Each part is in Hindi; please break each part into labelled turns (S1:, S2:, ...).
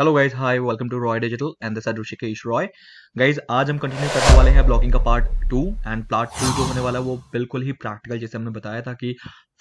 S1: Hello guys hi welcome to Roy digital and this Rishikesh Roy guys आज हम कंटिन्यू करने वाले हैं ब्लॉगिंग का part two and part two जो होने वाला है वो बिल्कुल ही प्रैक्टिकल जैसे हमने बताया था कि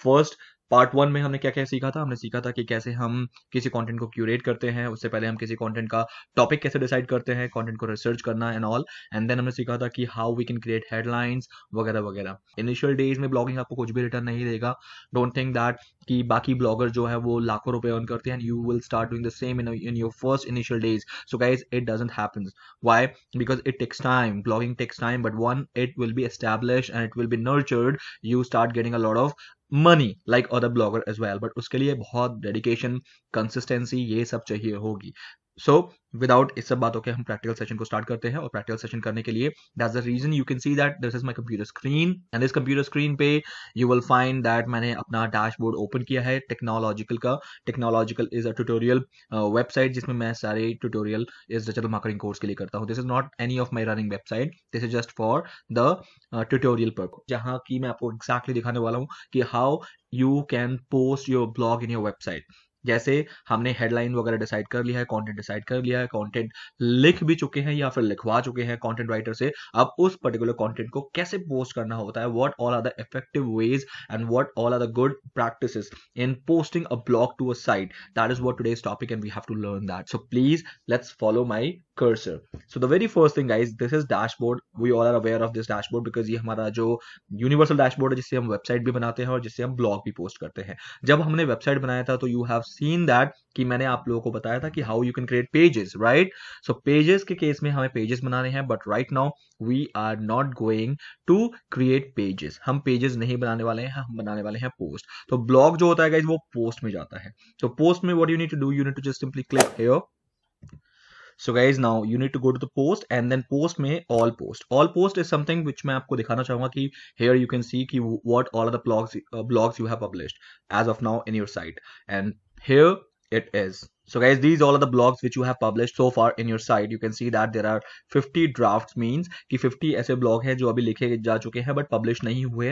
S1: फर्स्ट पार्ट वन में हमने क्या क्या सीखा था हमने सीखा था कि कैसे हम किसी कंटेंट को क्यूरेट करते हैं उससे पहले हम किसी कंटेंट का टॉपिक कैसे डिसाइड करते हैं कंटेंट को रिसर्च करना एंड ऑल एंड देन हमने सीखा था कि how we can create headlines वगैरह वगैरह इनिशियल डेज में ब्लॉगिंग आपको कुछ भी रिटर्न नहीं देगा डोंट थिंक दैट कि बाकी ब्लॉगर जो है वो लाखों रुपए अर्न करते हैं you will start doing the same in in your first initial days so guys it doesn't happen why because it takes time blogging takes time but when it will be establish and it will be nurtured you start getting a lot of money like other blogger as well but उसके लिए बहुत डेडिकेशन कंसिस्टेंसी ये सब चाहिए होगी सो विदाउट इस सब बातों के हम प्रैक्टिकल सेशन को स्टार्ट करते हैं और प्रैक्टिकल सेशन करने के लिए that the reason you can see that this is my computer screen and इस कंप्यूटर स्क्रीन पे यू विल फाइंड दैट मैंने अपना डैशबोर्ड ओपन किया है टेक्नोलॉजिकल का technological is a tutorial website जिसमें मैं सारे ट्यूटोरियल इस डिजिटल मार्केटिंग कोर्स के लिए करता हूँ this is not any of my running website this is just for the tutorial पर जहाँ की मैं आपको एक्जैक्टली exactly दिखाने वाला हूँ कि how you can post your blog in your website जैसे हमने हेडलाइन वगैरह डिसाइड कर लिया है कंटेंट डिसाइड कर लिया है कंटेंट लिख भी चुके हैं या फिर लिखवा चुके हैं कंटेंट राइटर से अब उस पर्टिकुलर कंटेंट को कैसे पोस्ट करना होता है what all are the effective ways and what all are the good practices in posting a blog to a site that is what today's topic and we have to learn that so please let's follow my cursor so the very first thing guys this is dashboard we all are aware of this dashboard because ये हमारा जो यूनिवर्सल डैशबोर्ड है जिससे हम वेबसाइट भी बनाते हैं और जिससे हम ब्लॉग भी पोस्ट करते हैं जब हमने वेबसाइट बनाया था तो यू हैव सीन दैट कि मैंने आप लोगों को बताया था कि how you can create pages right so pages के केस में हमें पेजेस बनाने हैं but right now we are not going to create pages हम पेजेस नहीं बनाने वाले हैं हम बनाने वाले हैं पोस्ट तो ब्लॉग जो होता है वो पोस्ट में जाता है तो पोस्ट में what you need to do you need to just simply click here so guys now you need to go to the post and then post में all post all post is something which मैं आपको दिखाना चाहूंगा कि हेयर यू कैन सी कि what all are the blogs blogs you have published as of now in your site and here it is so guys these all are the blogs which you have published so far in your site you can see that there are 50 drafts means ki 50 aise blog hai jo abhi likhe ja chuke hain but publish नहीं हुए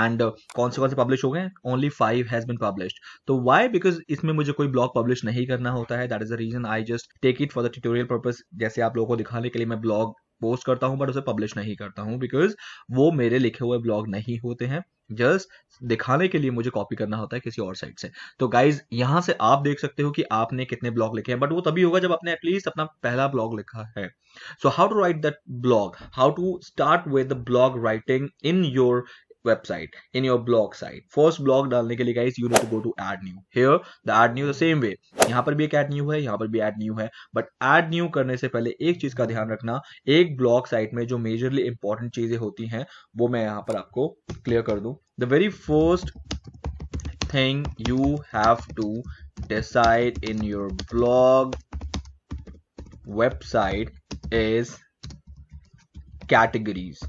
S1: and kaun se kaun se publish ho gaye only 5 has been published so why because isme mujhe koi blog publish nahi karna hota hai that is the reason I just take it for the tutorial purpose jaise aap logo ko dikhane ke liye main blog post करता हूँ बट उसे पब्लिश नहीं करता हूँ बिकॉज वो मेरे लिखे हुए ब्लॉग नहीं होते हैं जस्ट दिखाने के लिए मुझे कॉपी करना होता है किसी और साइट से तो गाइज यहाँ से आप देख सकते हो कि आपने कितने ब्लॉग लिखे हैं बट वो तभी होगा जब आपने एटलीस्ट अपना पहला ब्लॉग लिखा है so how to write that blog how to start with blog writing in your website in your blog site first blog dalne ke liye guys you need to go to add new here the add new the same way yahan par bhi ek add new hai yahan par bhi add new hai but add new karne se pehle ek cheez ka dhyan rakhna ek blog site mein jo majorly important cheeze hoti hain wo main yahan par aapko clear kar do the very first thing you have to decide in your blog website is categories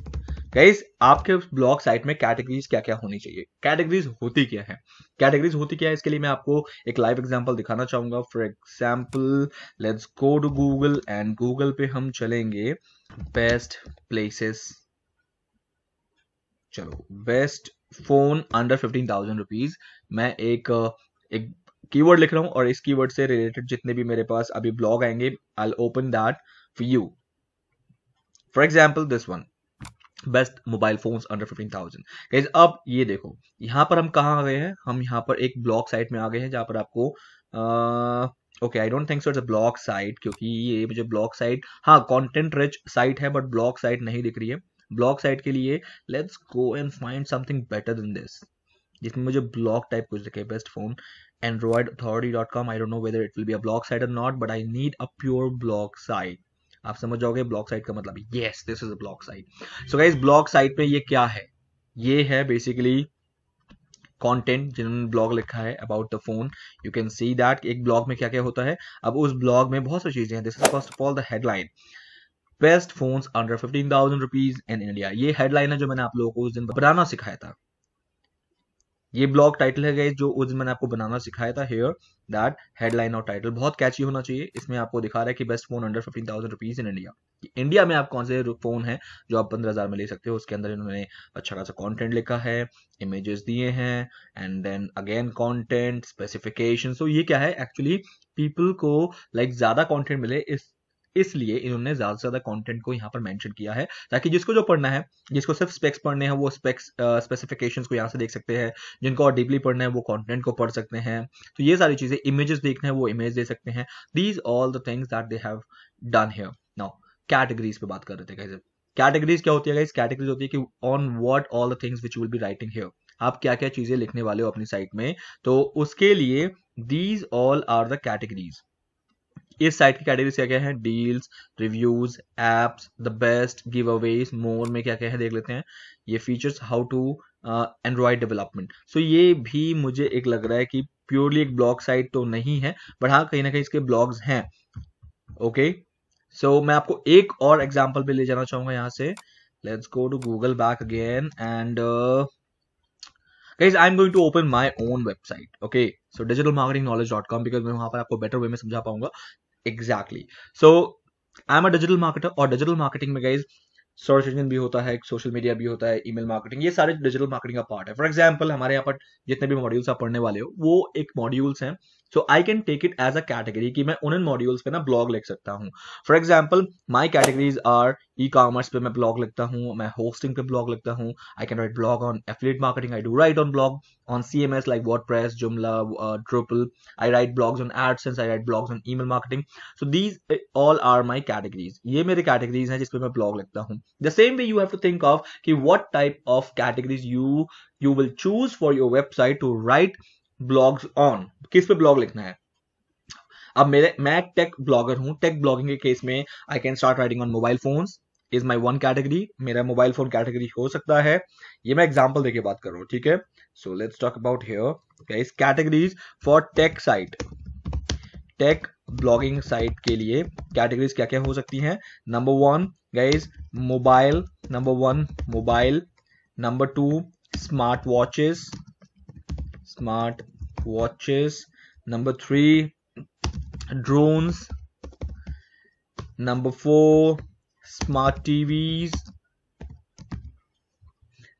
S1: guys आपके ब्लॉग साइट में कैटेगरीज क्या क्या होनी चाहिए कैटेगरीज होती क्या है कैटेगरीज होती क्या है इसके लिए मैं आपको एक लाइव एग्जाम्पल दिखाना चाहूंगा for example let's go to Google and Google पे हम चलेंगे बेस्ट प्लेसेस चलो best phone under fifteen thousand rupees मैं एक एक कीवर्ड लिख रहा हूं और इस कीवर्ड से रिलेटेड जितने भी मेरे पास अभी ब्लॉग आएंगे I open that for you for example this one best mobile phone under fifteen thousand guys अब ये देखो यहां पर हम कहा आ गए हैं हम यहाँ पर एक ब्लॉक साइट में आ गए हैं जहां पर आपको okay I don't think so it's a blog site क्योंकि ये मुझे ब्लॉक साइट हाँ कंटेंट रिच साइट है बट ब्लॉक साइट नहीं दिख रही है ब्लॉक साइट के लिए let's go and find something better than this जिसमें मुझे ब्लॉक टाइप कुछ दिखे best phone android authority dot com I don't know whether it will be a blog site or not but I need a pure blog site आप समझ जाओगे ब्लॉक साइट का मतलब yes this is blog site so guys blog site में ये क्या है ये है बेसिकली कंटेंट जिन्होंने ब्लॉग लिखा है about the phone you can see that एक ब्लॉग में क्या क्या होता है अब उस ब्लॉग में बहुत सारी चीजें हैं this is first of all the headline best phones under fifteen thousand rupees in India ये हेडलाइन है जो मैंने आप लोगों को उस दिन बनाना सिखाया था ये ब्लॉग टाइटल है गई जो उस मैंने आपको बनाना सिखाया था हेयर दैट हेडलाइन और टाइटल बहुत कैची होना चाहिए इसमें आपको दिखा रहा है कि best phone under fifteen thousand rupees in India India में आप कौन से फोन है जो आप पंद्रह हजार में ले सकते हो उसके अंदर इन्होंने अच्छा खासा कॉन्टेंट लिखा है इमेजेस दिए हैं and then again content specification so ये क्या है एक्चुअली पीपल को लाइक like, ज्यादा कॉन्टेंट मिले इस इसलिए इन्होंने ज्यादा से ज्यादा कंटेंट को यहां पर मेंशन किया है ताकि जिसको जो पढ़ना है जिसको सिर्फ स्पेक्स पढ़ने हैं वो स्पेक्स स्पेसिफिकेशन को यहां से देख सकते हैं जिनको और डीपली पढ़ना है वो कंटेंट को पढ़ सकते हैं तो ये सारी चीजें इमेजेस देखना है वो इमेज दे सकते हैं these all the things that they have done here now categories पे बात कर रहे थे कैसे कैटेगरीज क्या होती है गाइस कैटेगरीज होती है कि on what all the things which will be writing here आप क्या क्या चीजें लिखने वाले हो अपनी साइट में तो उसके लिए these all are the categories इस साइट की कैटेगरी क्या क्या है deals reviews apps the best giveaways more में क्या क्या है देख लेते हैं ये features how to Android development so ये भी मुझे एक लग रहा है कि प्योरली एक ब्लॉग साइट तो नहीं है बट हाँ कहीं ना कहीं इसके ब्लॉग्स हैं ओके सो मैं आपको एक और एग्जाम्पल पे ले जाना चाहूंगा यहाँ से let's go to Google back again and guys I am going to open my own website okay so digital marketing knowledge dot com because मैं वहां पर आपको बेटर वे में समझा पाऊंगा exactly so I am a digital marketer और डिजिटल मार्केटिंग में गाइज सर्च इंजन भी होता है सोशल मीडिया भी होता है ईमेल मार्केटिंग ये सारे डिजिटल मार्केटिंग का पार्ट है फॉर एग्जाम्पल हमारे यहाँ पर जितने भी मॉड्यूल्स आप पढ़ने वाले हो वो एक मॉड्यूल्स हैं so I can take it as a category कि मैं उन मॉड्यूल्स पे ना ब्लॉग लिख सकता हूँ for example my categories are e commerce पे मैं ब्लॉग लिखता हूँ मैं होस्टिंग पे ब्लॉग लिखता हूँ I can write blog on affiliate marketing I do write on blog on C M S like WordPress Joomla triple I write blogs on AdSense I write blogs on email marketing so these all are my categories ये मेरे कैटेगरीज हैं जिसपे मैं ब्लॉग लिखता हूँ the same way you have to think of कि what type of categories you you will choose for your website to write blogs on किस पे ब्लॉग लिखना है अब मेरे मैं टेक ब्लॉगर हूं टेक ब्लॉगिंग के केस में I can start writing on mobile phones is my one category मेरा मोबाइल फोन कैटेगरी हो सकता है ये मैं एग्जाम्पल देके बात कर रहा हूं ठीक है so let's talk about here guys categories for tech site tech blogging site के लिए कैटेगरीज क्या क्या हो सकती हैं number one guys mobile number one mobile number two smart watches smart watches number three drones number four smart tvs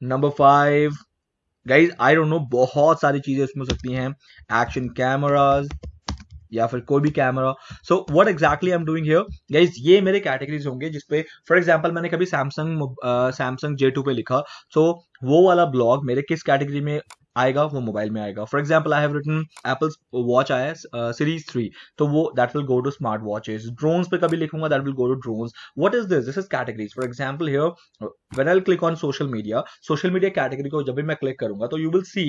S1: number five guys I don't know बहुत सारी चीजें इसमें हो सकती हैं एक्शन कैमराज या फिर कोई भी camera so what exactly I am doing here guys ये मेरे कैटेगरीज होंगे जिसपे फॉर एग्जांपल मैंने कभी सैमसंग सैमसंग जे टू पे लिखा सो so, वो वाला ब्लॉग मेरे किस कैटेगरी में आएगा वो मोबाइल में आएगा for example I have written Apple watch आया सीरीज थ्री तो वो that will go to smart watches drones पे कभी लिखूंगा that will go to drones what is this this is categories for example here when I click on social media social media category को जब भी मैं क्लिक करूंगा तो you will see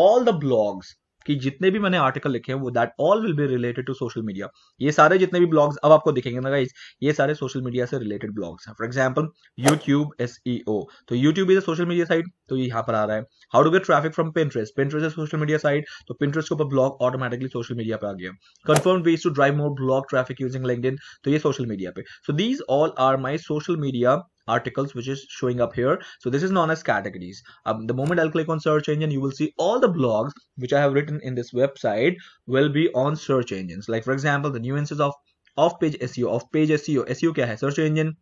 S1: all the blogs कि जितने भी मैंने आर्टिकल लिखे हैं वो that all will be related to social media ये सारे जितने भी ब्लॉग्स अब आपको दिखेंगे ना गाइज ये सारे सोशल मीडिया से रिलेटेड ब्लॉग्स हैं फॉर एग्जाम्पल यूट्यूब एस तो YouTube is social media site तो ये यहाँ पर आ रहा है how to get traffic from Pinterest Pinterest is social media site तो पिंट्रेस्ट के ऊपर ब्लॉग ऑटोमेटिकली सोशल मीडिया पे आ गया confirm ways to drive more blog traffic using LinkedIn तो ये सोशल मीडिया पे so these all are my social media articles which is showing up here so this is known as categories um, the moment I'll click on search engine you will see all the blogs which I have written in this website will be on search engines like for example the nuances of off-page SEO off-page SEO SEO kya hai search engine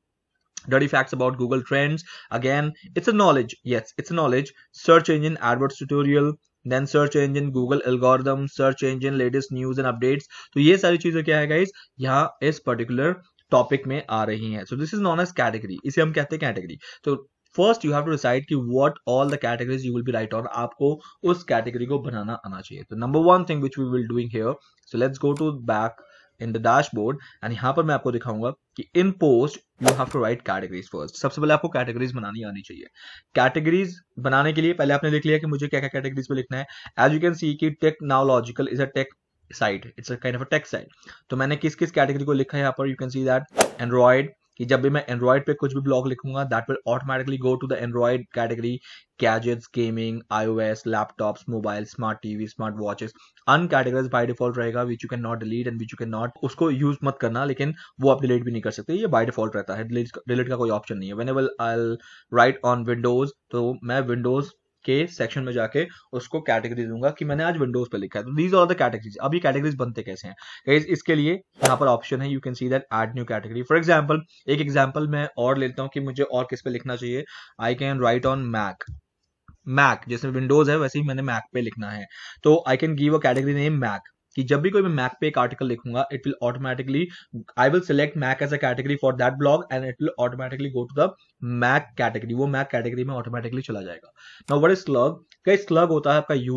S1: dirty facts about google trends again it's a knowledge yes it's a knowledge search engine adwords tutorial Then search engine Google algorithm. Search engine latest news and updates. So these are the things. guys. Guys this particular? Topic में आ रही हैं so this is known as category इसे हम कहते हैं कैटेगरी तो first you have to decide कि what all the categories you will be write on आपको उस कैटेगरी को बनाना आना चाहिए तो number one thing which we will doing here so let's go to back in the dashboard and यहां पर मैं आपको दिखाऊंगा कि इन post you have to write categories first सबसे पहले आपको कैटेगरीज बनानी आनी चाहिए कैटेगरीज बनाने के लिए पहले आपने लिख लिया कि मुझे क्या क्या कैटेगरीज में लिखना है एज यू कैन सी कि technological is a tech site it's kind of a techs site तो मैंने किस किस कैटेगरी को लिखा है यहाँ पर you can see that Android कि जब भी मैं एंड्रॉयड पे कुछ भी ब्लॉग लिखूंगा that will automatically go to the Android category gadgets gaming iOS laptops mobile smart TV smart watches un categories by default रहेगा which you can not delete and which you can not उसको यूज मत करना लेकिन वो आप डिलीट भी नहीं कर सकते ये बाय डिफॉल्ट रहता है डिलीट का कोई ऑप्शन नहीं है when I will write on Windows तो मैं विंडोज के सेक्शन में जाके उसको कैटेगरी दूंगा कि मैंने आज विंडोज पर लिखा है तो दीज आर द कैटेगरीज अभी कैटेगरीज बनते कैसे हैं इसके लिए यहाँ पर ऑप्शन है you can see that add new category for example एक एग्जाम्पल मैं और लेता हूँ कि मुझे और किस पे लिखना चाहिए I can write on Mac Mac जैसे विंडोज है वैसे ही मैंने मैक पे लिखना है तो I can give a category name Mac कि जब भी कोई मैं मैक पे एक आर्टिकल लिखूंगा it will automatically I will select Mac as a category for that blog and it will automatically go to the Mac category वो मैक कैटेगरी में ऑटोमेटिकली चला जाएगा नाउ व्हाट इज स्लग कई स्लग होता है आपका यू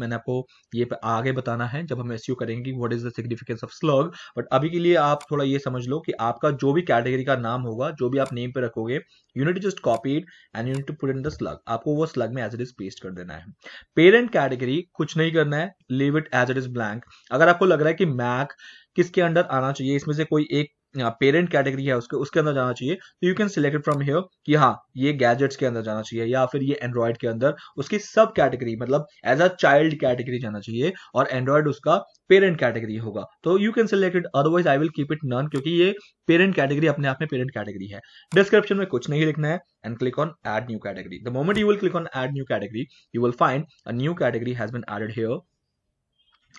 S1: मैंने आपको ये आगे बताना है जब हम एस करेंगे what is the significance of slug but अभी के लिए आप थोड़ा ये समझ लो कि आपका जो भी कैटेगरी का नाम होगा जो भी आप नेम पे रखोगे you need just copy it and you to put in the slug आपको वो स्लग में एज इट इज पेस्ट कर देना है पेरेंट कैटेगरी कुछ नहीं करना है leave it as it is blank अगर आपको लग रहा है कि मैक किसके अंडर आना चाहिए इसमें से कोई एक पेरेंट कैटेगरी है उसके उसके अंदर जाना चाहिए तो you can select from here कि हाँ ये गैजेट्स के अंदर जाना चाहिए या फिर ये एंड्रॉयड के अंदर उसकी सब कैटेगरी मतलब एज अ चाइल्ड कैटेगरी जाना चाहिए और एंड्रॉयड उसका पेरेंट कैटेगरी होगा तो you can select it otherwise I will keep it none क्योंकि ये पेरेंट कैटेगरी अपने आप में पेरेंट कैटेगरी है डिस्क्रिप्शन में कुछ नहीं लिखना है and click on add new category the moment you will click on add new category you will find a new category has been added here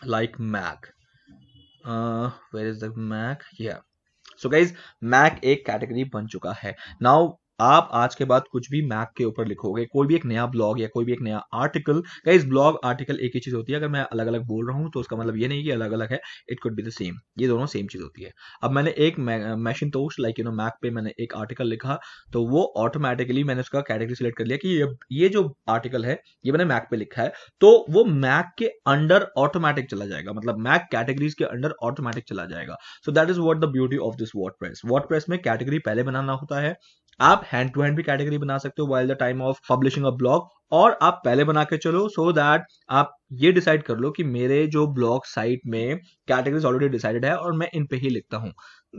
S1: like mac uh, where is the mac yeah so guys mac a category ban chuka hai now आप आज के बाद कुछ भी मैक के ऊपर लिखोगे कोई भी एक नया ब्लॉग या कोई भी एक नया आर्टिकल क्या इस ब्लॉग आर्टिकल एक ही चीज होती है अगर मैं अलग अलग बोल रहा हूँ तो उसका मतलब ये नहीं कि अलग अलग है it could be the same ये दोनों सेम चीज होती है अब मैंने एक मैशिन तो लाइक यू नो मैक पे मैंने एक आर्टिकल लिखा तो वो ऑटोमेटिकली मैंने उसका कैटेगरी सिलेक्ट कर लिया कि ये ये जो आर्टिकल है ये मैंने मैक पे लिखा है तो वो मैक के अंडर ऑटोमेटिक चला जाएगा मतलब मैक कैटेगरीज के अंडर ऑटोमेटिक चला जाएगा so that is what the beauty of this WordPress WordPress में कैटेगरी पहले बनाना होता है आप हैंड टू हैंड भी कैटेगरी बना सकते हो while the time of publishing a blog और आप पहले बना के चलो सो so दैट आप ये डिसाइड कर लो कि मेरे जो ब्लॉग साइट में कैटेगरीज ऑलरेडी डिसाइडेड है और मैं इन पे ही लिखता हूँ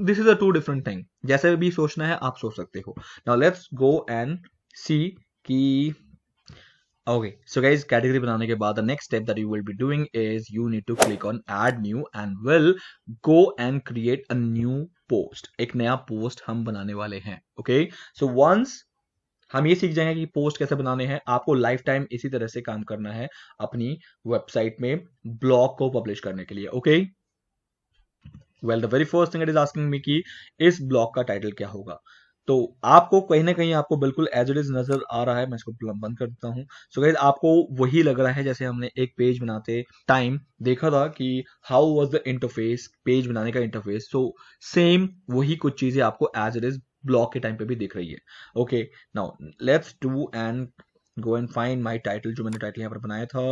S1: this is a two different thing जैसे भी सोचना है आप सोच सकते हो now let's go and see की ओके सो गाइज कैटेगरी बनाने के बाद the next step that you will be doing is you need to click on add new and will go and create a new post एक नया पोस्ट हम बनाने वाले हैं ओके सो वंस हम ये सीख जाएंगे कि पोस्ट कैसे बनाने हैं आपको लाइफ टाइम इसी तरह से काम करना है अपनी वेबसाइट में ब्लॉग को पब्लिश करने के लिए okay well the very first thing it is asking me कि इस ब्लॉग का टाइटल क्या होगा तो आपको कहीं ना कहीं आपको बिल्कुल एज इट इज नजर आ रहा है मैं इसको बंद कर देता हूँ सो गाइज आपको वही लग रहा है जैसे हमने एक पेज बनाते टाइम देखा था कि how was the interface page बनाने का इंटरफेस सो सेम वही कुछ चीजें आपको एज इट इज ब्लॉग के टाइम पे भी दिख रही है okay now let's do and go and find my title जो मैंने टाइटल यहाँ पर बनाया था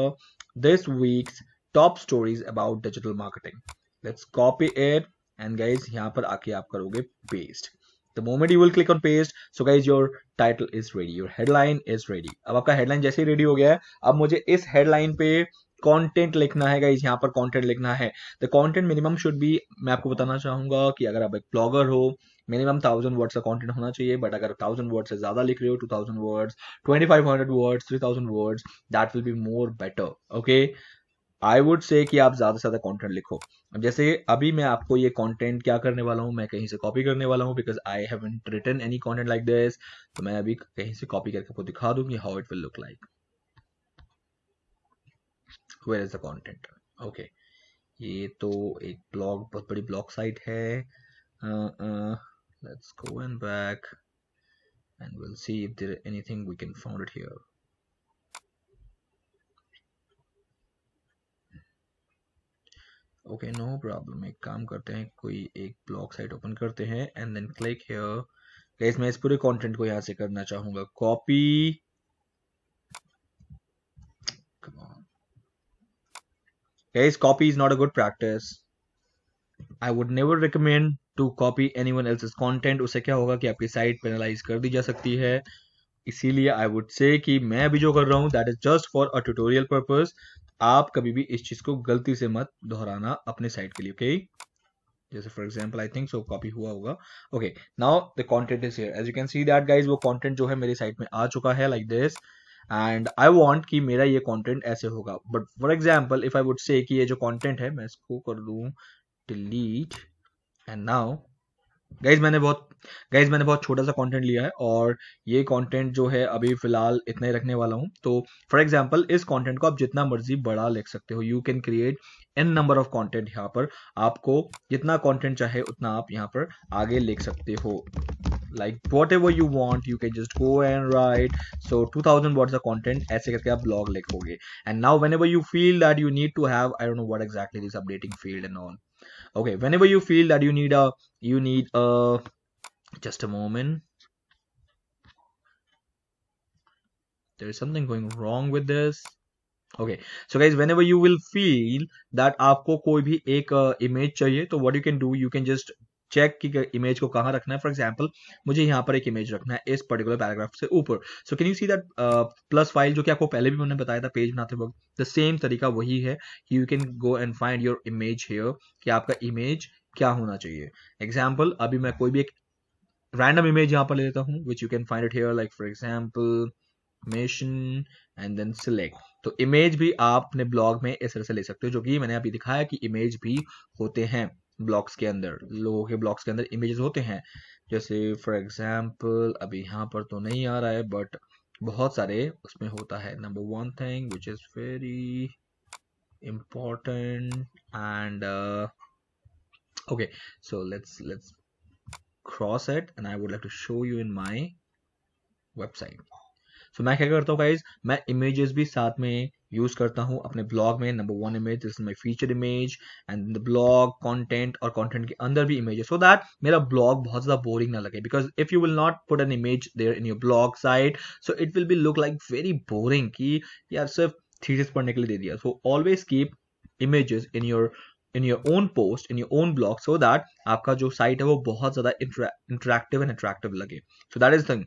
S1: this week's top stories about digital marketing let's copy it and guys यहाँ पर आके आप करोगे paste the moment you will click on paste so guys your title is ready your headline is ready अब आपका headline जैसे ही ready हो गया है अब मुझे इस headline पे कंटेंट लिखना है गाइज यहाँ पर कंटेंट लिखना है the content minimum should be मैं आपको बताना चाहूंगा कि अगर आप एक ब्लॉगर हो मिनिमम थाउजेंड वर्ड्स का कंटेंट होना चाहिए बट अगर थाउजेंड वर्ड्स से ज्यादा लिख रहे हो two thousand words twenty five hundred words three thousand words that will be more better okay I would say कि आप ज्यादा से ज्यादा कॉन्टेंट लिखो अब जैसे अभी मैं आपको ये कंटेंट क्या करने वाला हूँ मैं कहीं से कॉपी करने वाला हूँ because I haven't written any content like this तो मैं अभी कहीं से कॉपी करके आपको दिखा दूंगी how it will look like where is the content okay ये तो एक ब्लॉग बहुत बड़ी ब्लॉग साइट है let's go and back and will see if there anything we can found it here okay no problem एक काम करते हैं कोई एक ब्लॉग साइट ओपन करते हैं and then click here guys मैं इस पूरे कंटेंट को यहां से करना चाहूंगा copy guys copy is not a good practice I would never recommend to copy any one else content उसे क्या होगा कि आपकी साइट पेनालाइज कर दी जा सकती है इसीलिए आई वुड से कि मैं अभी जो कर रहा हूँ that is just for a tutorial purpose आप कभी भी इस चीज को गलती से मत दोहराना अपने साइड के लिए ओके जैसे for example I think so copy हुआ होगा okay now the content is here as you can see that guys वो कॉन्टेंट जो है मेरे साइट में आ चुका है like this and I want कि मेरा ये कॉन्टेंट ऐसे होगा but for example if I would say कि ये जो कॉन्टेंट है मैं इसको कर दू डिलीट एंड नाउ गाइज मैंने बहुत गाइज मैंने बहुत छोटा सा कंटेंट लिया है और ये कंटेंट जो है अभी फिलहाल इतना ही रखने वाला हूँ तो फॉर एग्जांपल इस कंटेंट को आप जितना मर्जी बड़ा लिख सकते हो you can create an number of content यहाँ पर आपको जितना कंटेंट चाहे उतना आप यहाँ पर आगे लिख सकते हो like whatever you want you can just go and write so two thousand words of content ऐसे करके आप ब्लॉग लिखोगे and now whenever you feel that you need to have I डोट know what exactly this updating field and on okay whenever you feel that you need a you need a just a moment there is something going wrong with this okay so guys whenever you will feel that आपको कोई भी एक uh, image चाहिए तो what you can do you can just check की इमेज को कहाँ रखना है फॉर एग्जाम्पल मुझे यहाँ पर एक इमेज रखना है इस पर्टिकुलर पैराग्राफ से ऊपर so can you see that plus file जो कि आपको पहले भी मैंने बताया था पेज बनाते वक्त द सेम तरीका वही है you can go and find your image here कि आपका इमेज क्या होना चाहिए एग्जाम्पल अभी मैं कोई भी एक रैंडम इमेज यहाँ पर ले लेता हूँ which you can find it here like for example mention and then select तो इमेज भी आप अपने ब्लॉग में इस तरह से ले सकते हो जो कि मैंने अभी दिखाया कि इमेज भी होते हैं ब्लॉक्स के अंदर लोगों के ब्लॉक्स के अंदर इमेजेस होते हैं जैसे फॉर एग्जाम्पल अभी यहाँ पर तो नहीं आ रहा है बट बहुत सारे उसमें होता है number one thing which is very important and okay so let's let's cross it and I would like to show you in my website सो मैं क्या करता हूँ गाइज मैं इमेजेस भी साथ में यूज़ करता हूँ अपने ब्लॉग में number one image this my feature image and the blog content और कॉन्टेंट के अंदर भी इमेज सो दैट मेरा ब्लॉग बहुत ज़्यादा बोरिंग ना लगे because if you will not put an image there in your blog site so it will be look like very boring कि यार सिर्फ थीसिस पढ़ने के लिए दे दिया so always keep images in your in your own post in your own blog so that आपका जो साइट है वो बहुत ज्यादा इंटरेक्टिव एंड अट्रैक्टिव लगे so that is thing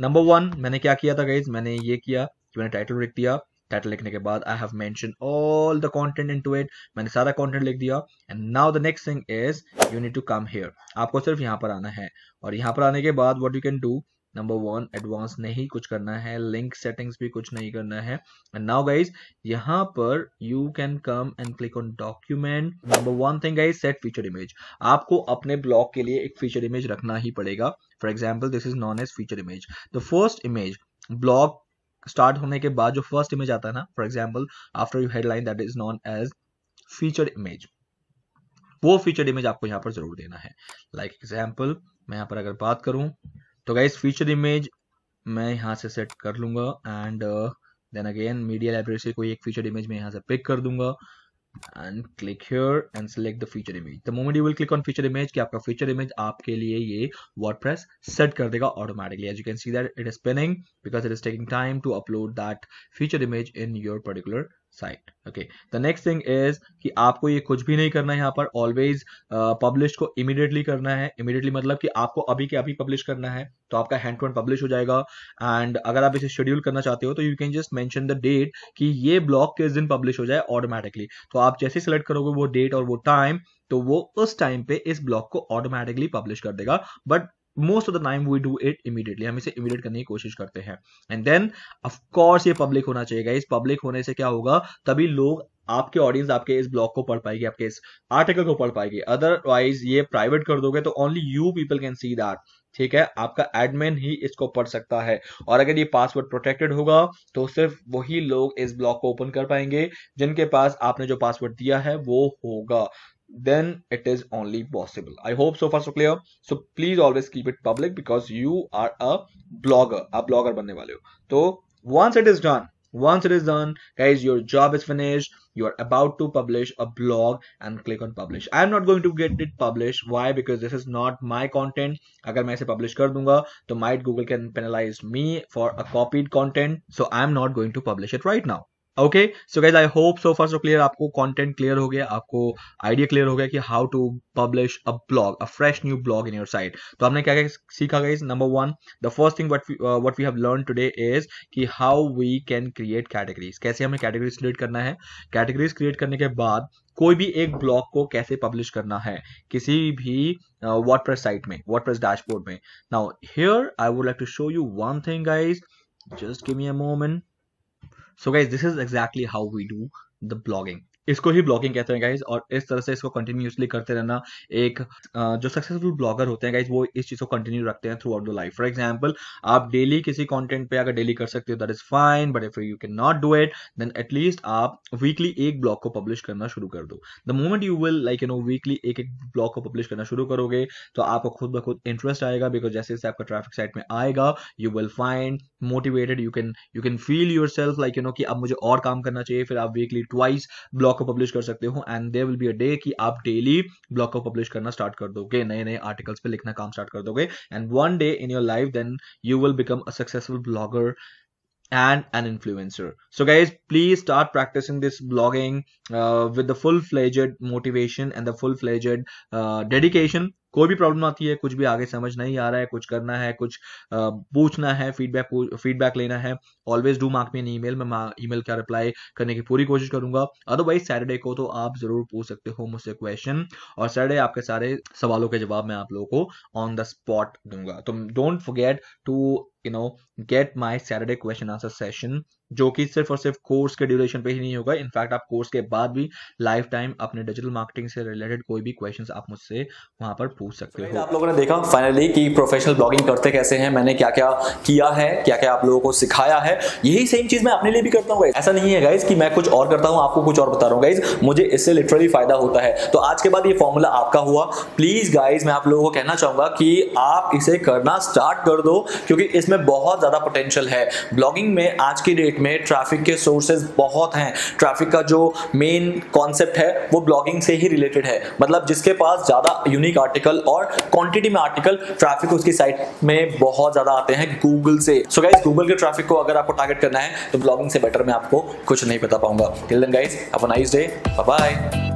S1: number one मैंने क्या किया था गाइज मैंने ये किया कि मैंने टाइटल लिख दिया टाइटल लिखने के बाद I have mention all the content into it मैंने सारा कंटेंट लिख दिया and now the next thing is you need to come here आपको सिर्फ यहाँ पर आना है और यहाँ पर आने के बाद what you can do number one advance नहीं कुछ करना है लिंक सेटिंग्स भी कुछ नहीं करना है एंड नाउ गाइज यहाँ पर you can come and click on document number one thing guys set feature image आपको अपने ब्लॉग के लिए एक फीचर इमेज रखना ही पड़ेगा for example this is known as feature image the first image blog start होने के बाद जो फर्स्ट इमेज आता है ना for example after you headline that is known as feature image वो फीचर इमेज आपको यहाँ पर जरूर देना है लाइक like एग्जाम्पल मैं यहाँ पर अगर बात करूं तो गाइज फीचर इमेज मैं यहाँ से सेट कर लूंगा and then again media library से कोई एक फीचर इमेज मैं यहाँ से पिक कर दूंगा and click here and select the feature image. The moment you will click on feature image, कि आपका feature image आपके लिए ये WordPress set कर automatically. As you can see that it is spinning because it is taking time to upload that feature image in your particular site okay the next thing is कि आपको ये कुछ भी नहीं करना है यहाँ पर ऑलवेज पब्लिश uh, को इमीडिएटली करना है इमीडिएटली मतलब कि आपको अभी के अभी पब्लिश करना है तो आपका हैंड टू हैंड पब्लिश हो जाएगा एंड अगर आप इसे शेड्यूल करना चाहते हो तो you can just mention the date कि ये ब्लॉग किस दिन पब्लिश हो जाए ऑटोमेटिकली तो आप जैसे सिलेक्ट करोगे वो डेट और वो टाइम तो वो उस टाइम पे इस ब्लॉग को ऑटोमेटिकली पब्लिश कर देगा but most of the time we do it immediately हम इसे इमीडिएट करने की कोशिश करते हैं एंड देन ऑफकोर्स ये पब्लिक होना चाहिए इस पब्लिक होने से क्या होगा तभी लोग आपके ऑडियंस आपके इस ब्लॉग को पढ़ पाएगी आपके इस आर्टिकल को पढ़ पाएगी अदरवाइज ये प्राइवेट कर दोगे तो only you people can see that ठीक है आपका एडमिन ही इसको पढ़ सकता है और अगर ये पासवर्ड प्रोटेक्टेड होगा तो सिर्फ वही लोग इस ब्लॉग को ओपन कर पाएंगे जिनके पास आपने जो पासवर्ड दिया है वो होगा then it is only possible i hope so far so clear so please always keep it public because you are a blogger a blogger banne wale so once it is done once it is done guys your job is finished you are about to publish a blog and click on publish i am not going to get it published why because this is not my content agar main ise publish kar dunga so might google can penalize me for a copied content so i am not going to publish it right now okay so guys I hope so first clear आपको कॉन्टेंट क्लियर हो गया आपको आइडिया क्लियर हो गया कि how to publish a blog a fresh new blog in your site तो हमने क्या क्या सीखा guys number one the first thing what we have learn today is कि how we can create categories कैसे हमें कैटेगरीज क्रिएट करना है कैटेगरीज क्रिएट करने के बाद कोई भी एक ब्लॉग को कैसे पब्लिश करना है किसी भी वर्डप्रेस प्रेस साइट में प्रेस डैशबोर्ड में now here I would like to show you one thing guys just give me a moment So guys, this is exactly how we do the blogging. इसको ही ब्लॉगिंग कहते हैं गाइज और इस तरह से इसको कंटिन्यूसली करते रहना एक जो सक्सेसफुल ब्लॉगर होते हैं गाइज वो इस चीज को कंटिन्यू रखते हैं throughout the life for example आप डेली किसी कॉन्टेंट पे अगर डेली कर सकते हो that is fine but if you can not do it then at least आप वीकली एक ब्लॉग को पब्लिश करना शुरू कर दो the moment you will like you know weekly एक एक ब्लॉग को पब्लिश करना शुरू करोगे तो आपको खुद ब खुद इंटरेस्ट आएगा बिकॉज जैसे जैसे आपका ट्रैफिक साइट में आएगा you will find motivated you can you can feel yourself like you know कि अब मुझे और काम करना चाहिए फिर आप वीकली ट्वाइस ब्लॉग ब्लॉग को पब्लिश कर सकते हो and there will be a day कि आप डेली ब्लॉग को पब्लिश करना स्टार्ट कर दोगे नए नए आर्टिकल्स पे लिखना काम स्टार्ट कर दोगे and one day in your life then you will become a successful blogger and an influencer so guys please start practicing this blogging uh, with the full-fledged motivation and the full-fledged uh, dedication कोई भी प्रॉब्लम आती है कुछ भी आगे समझ नहीं आ रहा है कुछ करना है कुछ पूछना है फीडबैक फीडबैक लेना है always do mark me an mail मैं मेल का रिप्लाई करने की पूरी कोशिश करूंगा अदरवाइज सैटरडे को तो आप जरूर पूछ सकते हो मुझसे क्वेश्चन और सैटरडे आपके सारे सवालों के जवाब मैं आप लोगों को ऑन द स्पॉट दूंगा तो don't forget to you know get my Saturday question answer session जो कि सिर्फ और सिर्फ कोर्स के ड्यूरेशन पे ही नहीं होगा इनफैक्ट आप कोर्स के बाद भी लाइफ टाइम अपने डिजिटल मार्केटिंग से रिलेटेड कोई भी क्वेश्चंस आप मुझसे वहां पर पूछ सकते हो आप लोगों ने देखा फाइनली कि प्रोफेशनल ब्लॉगिंग करते कैसे हैं मैंने क्या क्या किया है क्या क्या आप लोगों को सिखाया है यही सेम चीज मैं अपने लिए भी करता हूँ ऐसा नहीं है गाइज की मैं कुछ और करता हूँ आपको कुछ और बता रहा हूँ गाइज मुझे इससे लिटरली फायदा होता है तो आज के बाद ये फॉर्मूला आपका हुआ प्लीज गाइज मैं आप लोगों को कहना चाहूंगा कि आप इसे करना स्टार्ट कर दो क्योंकि इसमें बहुत ज्यादा पोटेंशियल है ब्लॉगिंग में आज की डेट पब्लिक में ट्रैफिक के सोर्सेज बहुत हैं ट्रैफिक का जो मेन कॉन्सेप्ट है वो ब्लॉगिंग से ही रिलेटेड है मतलब जिसके पास ज़्यादा यूनिक आर्टिकल और क्वांटिटी में आर्टिकल ट्रैफिक उसकी साइट में बहुत ज़्यादा आते हैं गूगल से सो गाइज गूगल के ट्रैफिक को अगर आपको टारगेट करना है तो ब्लॉगिंग से बेटर मैं आपको कुछ नहीं बता पाऊंगा टिल देन गाइज अपन आइज डे बाय